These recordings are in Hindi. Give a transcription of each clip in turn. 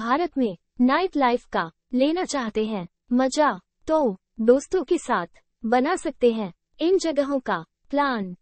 भारत में नाइट लाइफ का लेना चाहते हैं मजा तो दोस्तों के साथ बना सकते हैं इन जगहों का प्लान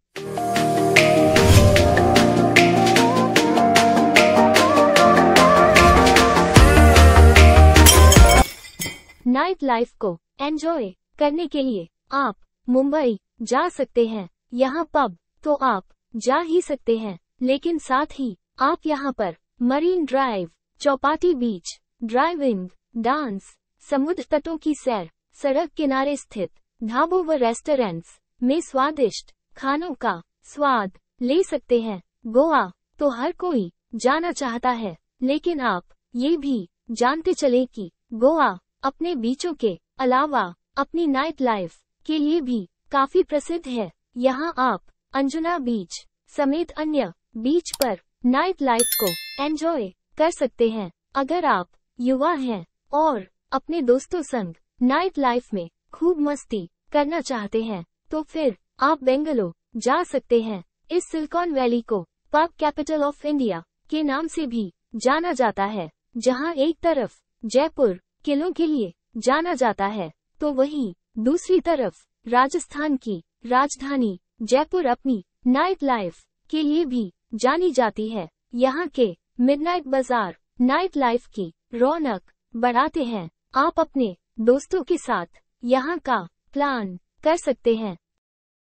नाइट लाइफ को एंजॉय करने के लिए आप मुंबई जा सकते हैं यहाँ पब तो आप जा ही सकते हैं लेकिन साथ ही आप यहाँ पर Marine Drive Chowpatty beach driving dance समुद्र तटों की सैर सड़क किनारे स्थित ढाबों व रेस्टोरेंट्स में स्वादिष्ट खानों का स्वाद ले सकते हैं गोवा तो हर कोई जाना चाहता है लेकिन आप ये भी जानते चले कि गोवा अपने बीचों के अलावा अपनी नाइट लाइफ के लिए भी काफी प्रसिद्ध है यहाँ आप अंजुना बीच समेत अन्य बीच पर नाइट लाइफ को एंजॉय कर सकते हैं अगर आप युवा हैं और अपने दोस्तों संग नाइट लाइफ में खूब मस्ती करना चाहते हैं तो फिर आप बेंगलो जा सकते हैं इस सिलिकॉन वैली को पार्क कैपिटल ऑफ इंडिया के नाम से भी जाना जाता है जहां एक तरफ जयपुर किलों के लिए जाना जाता है तो वहीं दूसरी तरफ राजस्थान की राजधानी जयपुर अपनी नाइट लाइफ के लिए भी जानी जाती है यहाँ के मिडनाइट बाजार नाइट लाइफ की रौनक बढ़ाते हैं आप अपने दोस्तों के साथ यहाँ का प्लान कर सकते हैं